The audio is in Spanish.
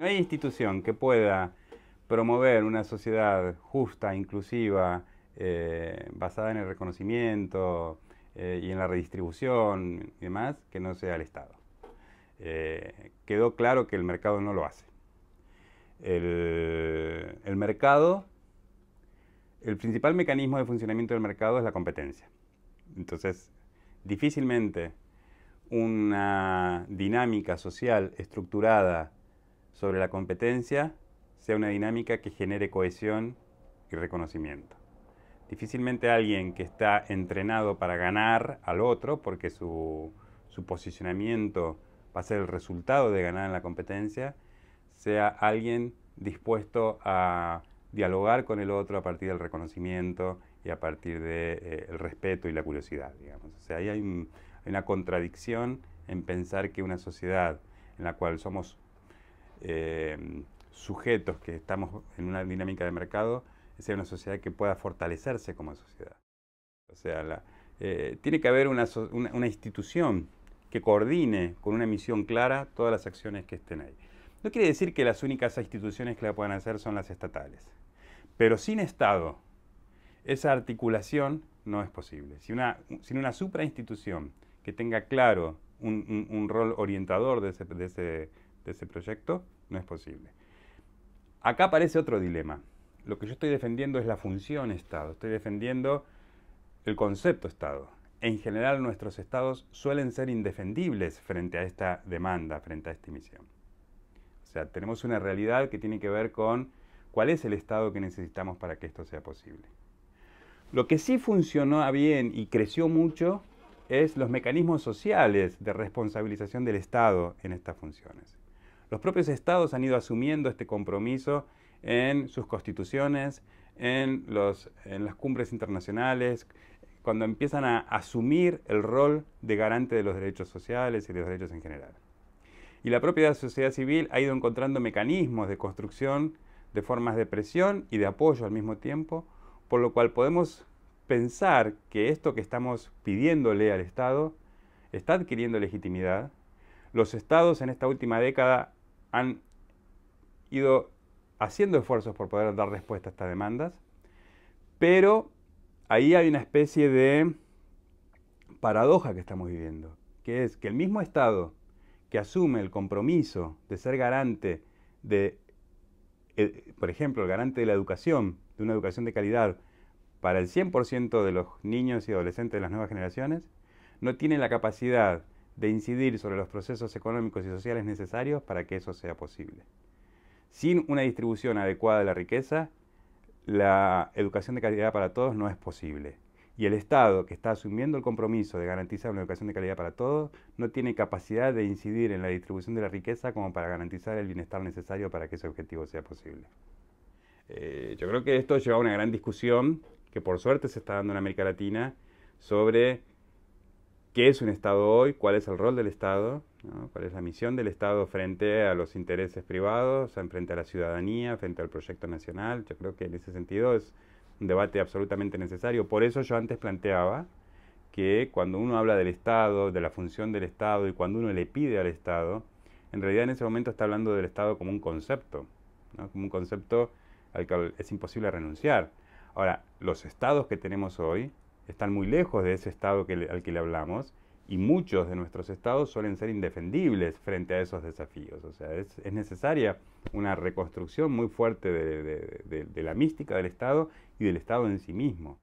No hay institución que pueda promover una sociedad justa, inclusiva, eh, basada en el reconocimiento eh, y en la redistribución y demás, que no sea el Estado. Eh, quedó claro que el mercado no lo hace. El, el mercado, el principal mecanismo de funcionamiento del mercado es la competencia. Entonces, difícilmente una dinámica social estructurada sobre la competencia sea una dinámica que genere cohesión y reconocimiento. Difícilmente alguien que está entrenado para ganar al otro, porque su, posicionamiento va a ser el resultado de ganar en la competencia, sea alguien dispuesto a dialogar con el otro a partir del reconocimiento y a partir del eh, respeto y la curiosidad, digamos. O sea, ahí hay una contradicción en pensar que una sociedad en la cual somos Em, sujetos que estamos en una dinámica de mercado, sea una sociedad que pueda fortalecerse como sociedad. O sea, eh, tiene que haber una, institución que coordine con una misión clara todas las acciones que estén ahí. No quiere decir que las únicas instituciones que la puedan hacer son las estatales, pero sin Estado esa articulación no es posible. Sin una, sin una suprainstitución que tenga claro un, rol orientador de ese de ese proyecto, no es posible. Acá aparece otro dilema. Lo que yo estoy defendiendo es la función Estado, estoy defendiendo el concepto Estado. En general nuestros estados suelen ser indefendibles frente a esta demanda, frente a esta emisión. O sea, tenemos una realidad que tiene que ver con cuál es el estado que necesitamos para que esto sea posible. Lo que sí funcionó bien y creció mucho es los mecanismos sociales de responsabilización del Estado en estas funciones. Los propios estados han ido asumiendo este compromiso en sus constituciones, en, las cumbres internacionales, cuando empiezan a asumir el rol de garante de los derechos sociales y de los derechos en general. Y la propia sociedad civil ha ido encontrando mecanismos de construcción de formas de presión y de apoyo al mismo tiempo, por lo cual podemos pensar que esto que estamos pidiéndole al Estado está adquiriendo legitimidad. Los estados en esta última década han ido haciendo esfuerzos por poder dar respuesta a estas demandas, pero ahí hay una especie de paradoja que estamos viviendo, que es que el mismo Estado que asume el compromiso de ser garante de, eh, por ejemplo, el garante de la educación, de una educación de calidad para el 100% de los niños y adolescentes de las nuevas generaciones, no tiene la capacidad de incidir sobre los procesos económicos y sociales necesarios para que eso sea posible. Sin una distribución adecuada de la riqueza, la educación de calidad para todos no es posible. Y el Estado, que está asumiendo el compromiso de garantizar una educación de calidad para todos, no tiene capacidad de incidir en la distribución de la riqueza como para garantizar el bienestar necesario para que ese objetivo sea posible. Eh, yo creo que esto lleva a una gran discusión que por suerte se está dando en América Latina sobre qué es un Estado hoy, cuál es el rol del Estado, cuál es la misión del Estado frente a los intereses privados, frente a la ciudadanía, frente al proyecto nacional. Yo creo que en ese sentido es un debate absolutamente necesario. Por eso yo antes planteaba que cuando uno habla del Estado, de la función del Estado y cuando uno le pide al Estado, en realidad en ese momento está hablando del Estado como un concepto, como un concepto al que es imposible renunciar. Ahora, los estados que tenemos hoy están muy lejos de ese Estado al que le hablamos y muchos de nuestros estados suelen ser indefendibles frente a esos desafíos. O sea, es, necesaria una reconstrucción muy fuerte de, la mística del Estado y del Estado en sí mismo.